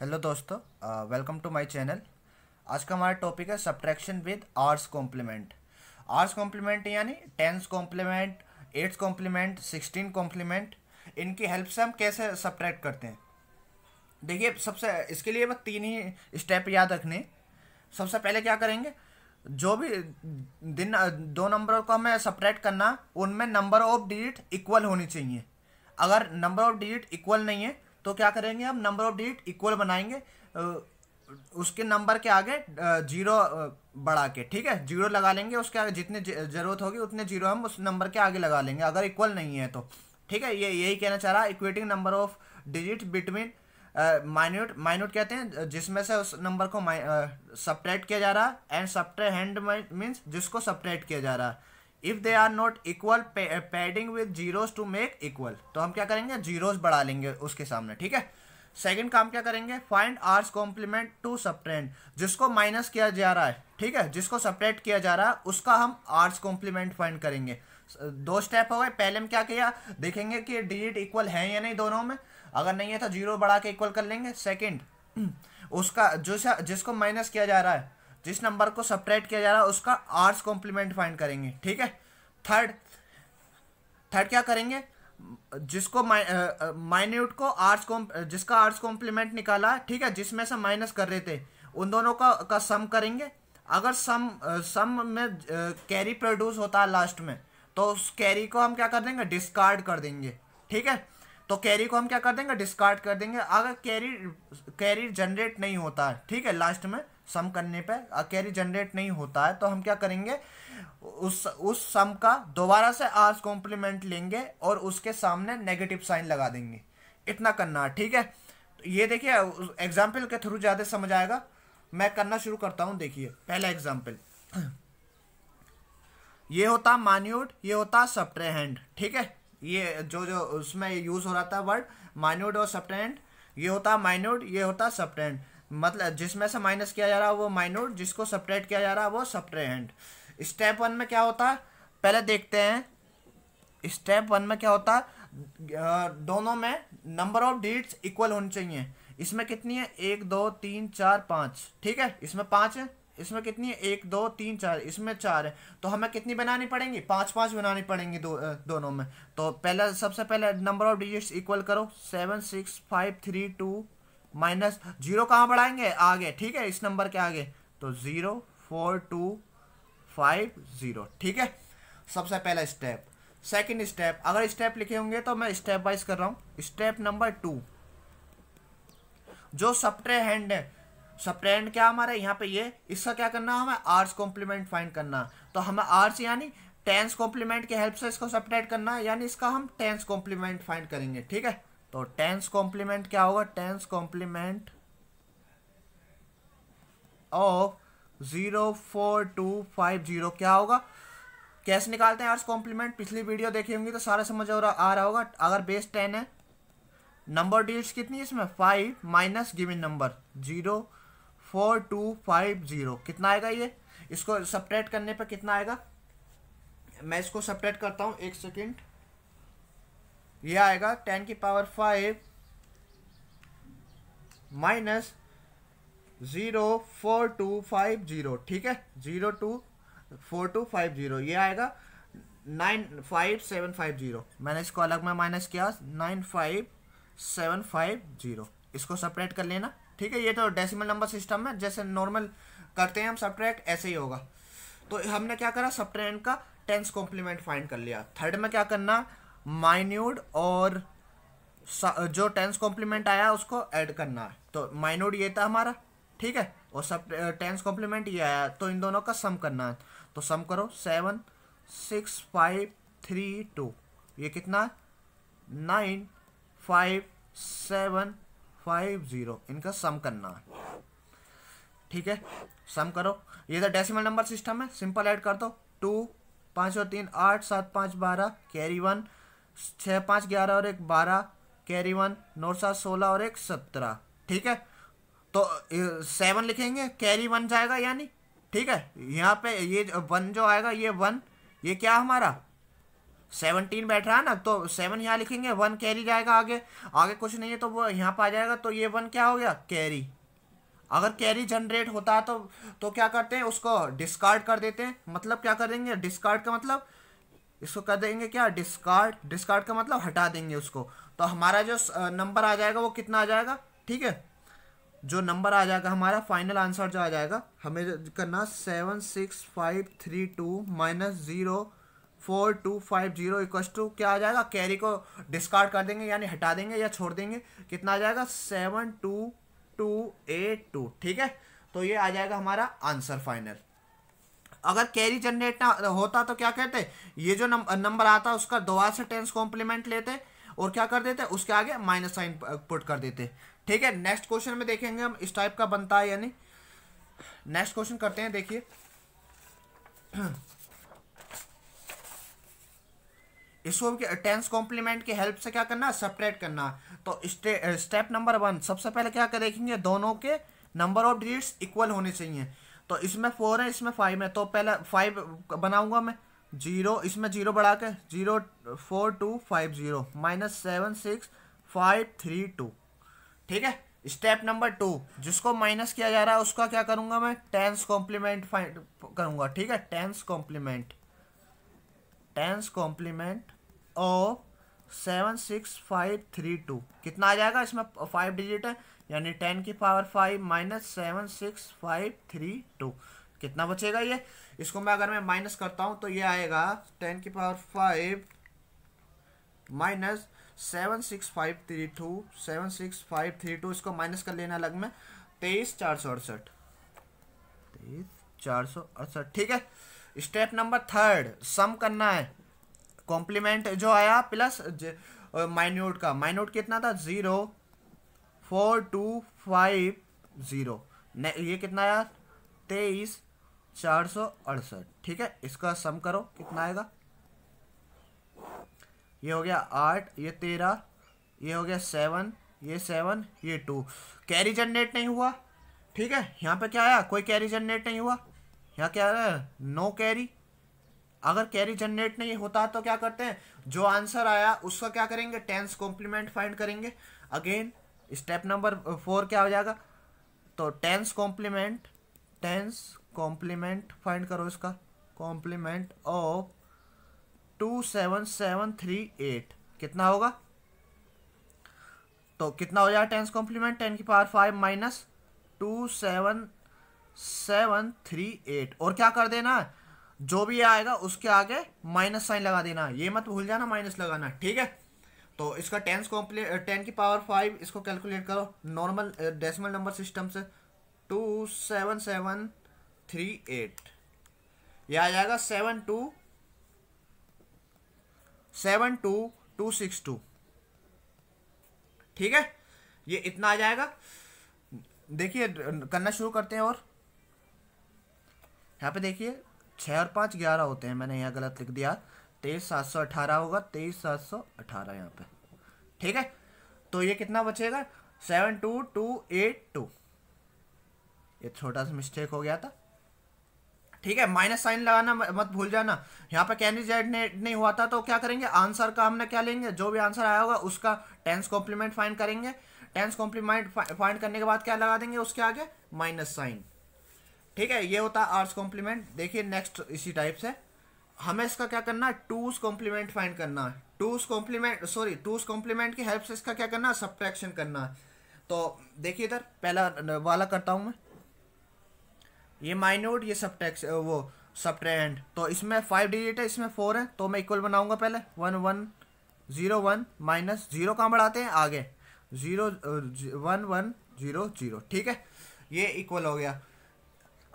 hello दोस्तों welcome to my channel आज का हमारा टॉपिक है subtraction with r's complement r's complement यानी ten's complement eight's complement sixteen complement इनकी हेल्प से हम कैसे सब्ट्रैक्ट करते हैं देखिए सबसे इसके लिए बस तीन ही स्टेप याद रखने सबसे पहले क्या करेंगे जो भी दिन uh, दो नंबरों को हमें सप्रैक्ट करना उनमें नंबर ऑफ डिजिट इक्वल होनी चाहिए अगर नंबर ऑफ डिजिट इक्वल नहीं है तो क्या करेंगे हम नंबर ऑफ डिजिट इक्वल बनाएंगे उसके नंबर के आगे जीरो बढ़ा के ठीक है जीरो लगा लेंगे उसके आगे जितने ज़रूरत होगी उतने जीरो हम उस नंबर के आगे लगा लेंगे अगर इक्वल नहीं है तो ठीक है ये यही कहना चाह रहा है equating number of digit between minuend minuend कहते हैं जिसमें से उस नंबर को uh, किया जा रहा है एंड सब्ट्रैक्ट हैंड मीन्स जिसको सपरेट किया जा रहा है if they are not equal padding with zeros to make equal तो हम क्या करेंगे जीरोस बढ़ा लेंगे उसके सामने ठीक है सेकंड काम क्या करेंगे find r's complement to subtrahend जिसको माइनस किया जा रहा है ठीक है जिसको सप्रेट किया जा रहा है उसका हम आर्स कॉम्प्लीमेंट फाइंड करेंगे दो स्टेप हो गए पहले हम क्या किया देखेंगे कि डिजिट इक्वल है या नहीं दोनों में अगर नहीं है तो जीरो बढ़ा के इक्वल कर लेंगे सेकेंड उसका जो जिसको माइनस किया जा रहा है जिस नंबर को सपरेट किया जा रहा है उसका आर्स कॉम्प्लीमेंट फाइंड करेंगे ठीक है थर्ड थर्ड क्या करेंगे जिसको माइन्यूट को आर्ट्स कॉम जिसका आर्ट्स कॉम्प्लीमेंट निकाला है ठीक है जिसमें से माइनस कर रहे थे उन दोनों का का सम करेंगे अगर सम सम में कैरी प्रोड्यूस होता है लास्ट में तो उस कैरी को हम क्या कर देंगे डिस्कार्ड कर देंगे ठीक है तो कैरी को हम क्या कर देंगे डिस्कार्ड कर देंगे अगर कैरी कैरी जनरेट नहीं होता है ठीक है लास्ट में सम करने पे कैरी जनरेट नहीं होता है तो हम क्या करेंगे उस उस सम का दोबारा से आर्स कॉम्प्लीमेंट लेंगे और उसके सामने नेगेटिव साइन लगा देंगे इतना करना है ठीक है तो ये देखिए एग्जाम्पल के थ्रू ज़्यादा समझ आएगा मैं करना शुरू करता हूँ देखिए पहला एग्जाम्पल ये होता मान्यूड ये होता सप्ट्रहेंड ठीक है ये जो जो उसमें यूज़ हो रहा था वर्ड मान्यूड और सप्ट्रहेंड ये होता माइन्यूड ये होता सप्ट्रहेंड मतलब जिसमें से माइनस किया जा रहा है वो माइनोर जिसको सपरेट किया जा रहा है वो सपरेहेंड स्टेप वन में क्या होता है पहले देखते हैं स्टेप वन में क्या होता है दोनों में नंबर ऑफ डीट्स इक्वल होनी चाहिए इसमें कितनी है एक दो तीन चार पाँच ठीक है इसमें पाँच है इसमें कितनी है एक दो तीन चार इसमें चार है तो हमें कितनी बनानी पड़ेंगी पाँच पाँच बनानी पड़ेंगी दो दोनों में तो पहले सबसे पहले नंबर ऑफ डिजिट्स इक्वल करो seven six five three two minus zero कहाँ बढ़ाएंगे आगे ठीक है इस नंबर के आगे तो zero four two five zero ठीक है सबसे पहला स्टेप सेकंड स्टेप अगर स्टेप लिखे होंगे तो मैं स्टेप वाइज कर रहा हूँ स्टेप नंबर टू जो हैंड है हैंड क्या हमारे यहाँ पे ये इसका क्या करना है हमें आर्ट्स कॉम्प्लीमेंट फाइंड करना तो हमें आर्ट्स यानी टेंस कॉम्प्लीमेंट के हेल्प से इसको सप्टेट करना यानी इसका हम टेंस कॉम्प्लीमेंट फाइंड करेंगे ठीक है तो टेंस कॉम्प्लीमेंट क्या होगा ten's complement of zero four two five zero क्या होगा कैसे निकालते हैं आर्स कॉम्प्लीमेंट पिछली वीडियो देखी होंगी तो सारा समझ आ रहा होगा अगर बेस टेन है नंबर डिजिट्स कितनी है इसमें five minus given number zero four two five zero कितना आएगा ये इसको सपरेट करने पर कितना आएगा मैं इसको सपरेट करता हूँ एक सेकेंड ये आएगा टेन की power five minus zero four two five zero ठीक है zero two four two five zero ये आएगा nine five seven five zero मैंने इसको अलग में माइनस किया nine five seven five zero इसको सपरेट कर लेना ठीक है ये तो डेसिमल नंबर सिस्टम है जैसे नॉर्मल करते हैं हम सब्ट्रैक्ट ऐसे ही होगा तो हमने क्या करा सब्ट्रैंड का टेंस कॉम्प्लीमेंट फाइंड कर लिया थर्ड में क्या करना माइन्यूड और जो टेंस कॉम्प्लीमेंट आया उसको ऐड करना है तो माइन्यूड ये था हमारा ठीक है और सब टेंस कॉम्प्लीमेंट ये आया तो इन दोनों का सम करना है तो सम करो seven six five three two ये कितना है nine five seven five zero इनका सम करना है ठीक है सम करो ये तो डेसिमल नंबर सिस्टम है सिंपल ऐड कर दो टू पाँच और तीन आठ सात पाँच बारह कैरी वन छः पाँच ग्यारह और एक बारह कैरी वन नौ सात सोलह और एक सत्रह ठीक है तो सेवन लिखेंगे कैरी वन जाएगा यानी ठीक है यहाँ पे ये वन जो आएगा ये वन ये क्या हमारा सेवनटीन बैठ रहा है ना तो सेवन यहाँ लिखेंगे वन कैरी जाएगा आगे आगे कुछ नहीं है तो वो यहाँ पर आ जाएगा तो ये वन क्या हो गया कैरी अगर कैरी जनरेट होता है तो तो क्या करते हैं उसको डिस्कार्ड कर देते हैं मतलब क्या कर देंगे डिस्कार्ड का मतलब इसको कर देंगे क्या डिस्कार्ड डिस्कार्ड का मतलब हटा देंगे उसको तो हमारा जो नंबर आ जाएगा वो कितना आ जाएगा ठीक है जो नंबर आ जाएगा हमारा फाइनल आंसर जो आ जाएगा हमें करना seven six five three two minus zero four two five zero equal to क्या आ जाएगा कैरी को डिस्कार्ड कर देंगे यानी हटा देंगे या छोड़ देंगे कितना आ जाएगा seven two two eight two ठीक है तो ये आ जाएगा हमारा आंसर फाइनल अगर कैरी जनरेट ना होता तो क्या करते ये जो नंबर आता उसका दोबारा से टेंस कॉम्प्लीमेंट लेते और क्या कर देते उसके आगे माइनस साइन पुट कर देते ठीक है नेक्स्ट क्वेश्चन में देखेंगे हम इस टाइप का बनता है यानी नेक्स्ट क्वेश्चन करते हैं देखिए इसको के टेंस कॉम्प्लीमेंट की हेल्प से क्या करना सेपरेट करना तो स्टेप नंबर वन सबसे पहले क्या कर देखेंगे दोनों के नंबर ऑफ डिजिट्स इक्वल होने चाहिए तो इसमें फोर है इसमें फाइव है तो पहले फाइव बनाऊंगा मैं जीरो इसमें जीरो बढ़ा के zero four two five zero minus seven six five three two ठीक है स्टेप नंबर टू जिसको माइनस किया जा रहा है उसका क्या करूंगा मैं टेंस कॉम्प्लीमेंट फाइंड करूंगा ठीक है ten's complement ten's complement of seven six five three two कितना आ जाएगा इसमें फाइव डिजिट है यानी टेन की power five minus seven six five three two कितना बचेगा ये इसको मैं अगर मैं माइनस करता हूँ तो ये आएगा टेन की power five minus seven six five three two seven six five three two इसको माइनस कर लेना अलग में तेईस चार सौ अड़सठ तेईस चार सौ अड़सठ ठीक है स्टेप नंबर थर्ड सम करना है कॉम्प्लीमेंट जो आया प्लस माइन्यूट का माइन्यूट कितना था zero four two five zero ये कितना आया तेईस चार सौ अड़सठ ठीक है इसका सम करो कितना आएगा ये हो गया आठ ये तेरह ये हो गया सेवन ये सेवन ये टू कैरी जनरेट नहीं हुआ ठीक है यहाँ पे क्या आया कोई कैरी जनरेट नहीं हुआ यहाँ क्या आया नो कैरी अगर कैरी जनरेट नहीं होता तो क्या करते हैं जो आंसर आया उसका क्या करेंगे टेंस कॉम्प्लीमेंट फाइंड करेंगे अगेन स्टेप नंबर फोर क्या हो जाएगा तो ten's complement ten's complement find करो इसका complement of two seven seven three eight कितना होगा तो कितना हो जाएगा टेंस कॉम्प्लीमेंट टेन की power five minus two seven seven three eight और क्या कर देना है जो भी आएगा उसके आगे माइनस साइन लगा देना ये मत भूल जाना माइनस लगाना ठीक है तो इसका टेंस कॉम्प्लीट टेन की पावर फाइव इसको कैलकुलेट करो नॉर्मल डेसिमल नंबर सिस्टम से two seven seven three eight यह आ जाएगा seven two seven two two six two ठीक है ये इतना आ जाएगा देखिए करना शुरू करते हैं और यहाँ पे देखिए छः और पाँच ग्यारह होते हैं मैंने यहाँ गलत लिख दिया तेईस सात सौ अठारह होगा तेईस सात सौ अठारह यहाँ पे ठीक है तो ये कितना बचेगा seven two two eight two ये छोटा सा मिस्टेक हो गया था ठीक है माइनस साइन लगाना मत भूल जाना यहाँ पे कैंडिडेट ने नहीं हुआ था तो क्या करेंगे आंसर का हमने क्या लेंगे जो भी आंसर आया होगा उसका टेंस कॉम्प्लीमेंट फाइंड करेंगे टेंस कॉम्प्लीमेंट फाइंड करने के बाद क्या लगा देंगे उसके आगे माइनस साइन ठीक है ये होता है आर्स कॉम्प्लीमेंट देखिए नेक्स्ट इसी टाइप से हमें इसका क्या करना है टूज कॉम्प्लीमेंट फाइंड करना है two's complement sorry two's complement की हेल्प से इसका क्या करना है सब्ट्रैक्शन करना है तो देखिए इधर पहला वाला करता हूँ मैं ये माइनोट ये सब्ट्रैक्स वो सब्ट्रैंड तो इसमें फाइव डिजिट है इसमें फोर है तो मैं इक्वल बनाऊंगा पहले one one zero one minus zero कहाँ बढ़ाते हैं आगे zero one one zero zero ठीक है ये इक्वल हो गया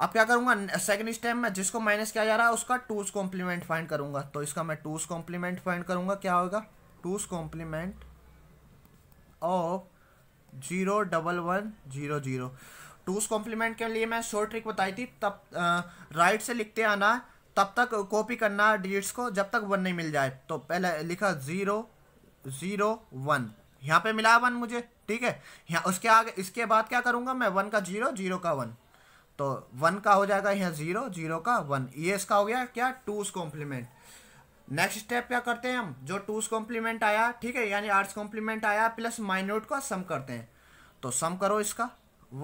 अब क्या करूँगा सेकंड स्टेप में जिसको माइनस किया जा रहा है उसका टूज कॉम्प्लीमेंट फाइंड करूँगा तो इसका मैं टूज कॉम्प्लीमेंट फाइंड करूंगा क्या होगा two's complement of zero double one zero zero two's complement के लिए मैं शॉर्ट ट्रिक बताई थी तब राइट से लिखते आना तब तक कॉपी करना डिजिट्स को जब तक वन नहीं मिल जाए तो पहले लिखा ज़ीरो ज़ीरो वन यहाँ पे मिला वन मुझे ठीक है यहाँ उसके आगे इसके बाद क्या करूँगा मैं वन का जीरो जीरो का वन तो वन का हो जाएगा यहाँ जीरो जीरो का वन ये इसका हो गया क्या टूस कॉम्प्लीमेंट नेक्स्ट स्टेप क्या करते हैं हम जो टूस कॉम्प्लीमेंट आया ठीक है यानी आर्ट्स कॉम्प्लीमेंट आया प्लस माइनोट का सम करते हैं तो सम करो इसका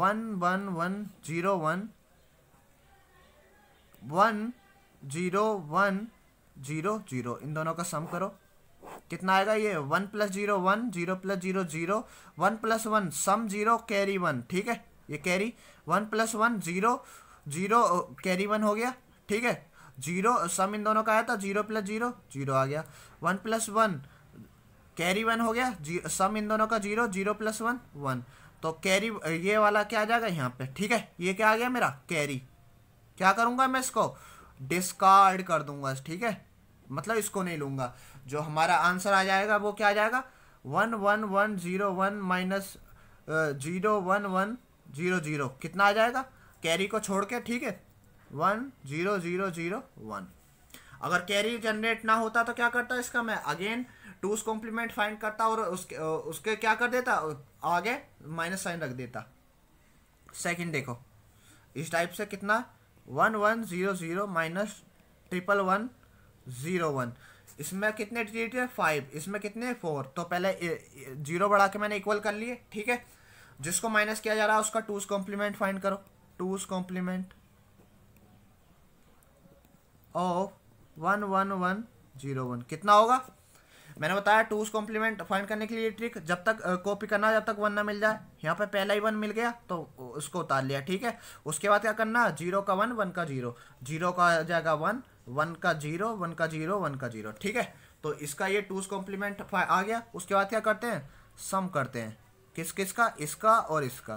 one one one zero one one zero one zero zero इन दोनों का सम करो कितना आएगा ये one plus zero one zero plus zero zero one plus one sum zero carry one ठीक है ये carry one plus one zero zero carry one हो गया ठीक है जीरो सम इन दोनों का आया था जीरो प्लस जीरो जीरो आ गया one plus one carry one हो गया जी सम इन दोनों का zero zero plus one one तो कैरी ये वाला क्या आ जाएगा यहाँ पे ठीक है ये क्या आ गया मेरा कैरी क्या करूँगा मैं इसको डिस्कार्ड कर दूंगा ठीक है मतलब इसको नहीं लूँगा जो हमारा आंसर आ जाएगा वो क्या आ जाएगा one one one zero one minus zero one one zero zero कितना आ जाएगा कैरी को छोड़ के ठीक है one zero zero zero one अगर कैरी जनरेट ना होता तो क्या करता इसका मैं अगेन टूस कॉम्प्लीमेंट फाइंड करता और उसके उसके क्या कर देता आगे माइनस साइन रख देता सेकंड देखो इस टाइप से कितना one one zero zero minus triple one zero one इसमें कितने डिजिट है फाइव इसमें कितने फोर तो पहले जीरो बढ़ा के मैंने इक्वल कर लिए ठीक है जिसको माइनस किया जा रहा है उसका टूज कॉम्प्लीमेंट फाइंड करो two's complement of one one one zero one कितना होगा मैंने बताया टूज कॉम्प्लीमेंट फाइंड करने के लिए ट्रिक जब तक कॉपी करना जब तक वन ना मिल जाए यहाँ पे पहला ही वन मिल गया तो उसको उतार लिया ठीक है उसके बाद क्या करना जीरो का वन वन का जीरो जीरो का आ जाएगा वन वन का जीरो वन का जीरो वन का जीरो ठीक है तो इसका ये टूज कॉम्प्लीमेंट आ गया उसके बाद क्या करते हैं सम करते हैं किस किस का इसका और इसका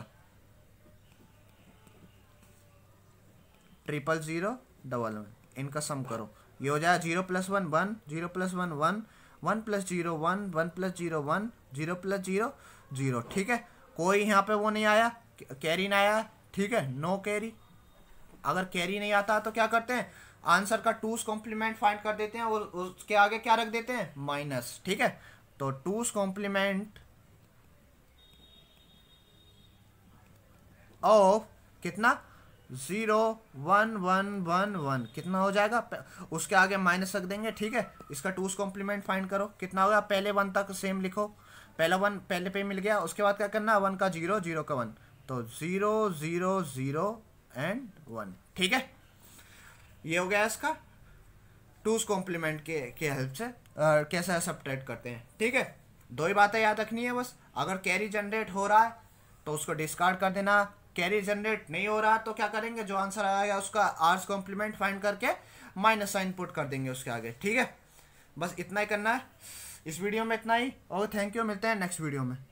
ट्रिपल ज़ीरो डबल वन इनका सम करो ये हो जाएगा zero plus one one zero plus one one one plus zero one one plus zero one zero plus zero zero ठीक है कोई यहाँ पे वो नहीं आया कैरी नहीं आया ठीक है नो कैरी अगर कैरी नहीं आता तो क्या करते हैं आंसर का टूस कॉम्प्लीमेंट फाइंड कर देते हैं और उसके आगे क्या रख देते हैं माइनस ठीक है तो टूस कॉम्प्लीमेंट ऑफ कितना zero one one one one कितना हो जाएगा उसके आगे माइनस रख देंगे ठीक है इसका टूस कॉम्प्लीमेंट फाइंड करो कितना होगा पहले वन तक सेम लिखो पहला वन पहले पे मिल गया उसके बाद क्या करना वन का जीरो जीरो का वन तो zero zero zero and one ठीक है ये हो गया इसका टूज कॉम्प्लीमेंट के के हेल्प से आ, कैसा ट्रेड करते हैं ठीक है दो ही बातें याद रखनी है बस अगर कैरी जनरेट हो रहा है तो उसको डिस्कार्ड कर देना कैरी जनरेट नहीं हो रहा तो क्या करेंगे जो आंसर आएगा उसका आर्स कॉम्प्लीमेंट फाइंड करके माइनस साइन पुट कर देंगे उसके आगे ठीक है बस इतना ही करना है इस वीडियो में इतना ही और थैंक यू मिलते हैं नेक्स्ट वीडियो में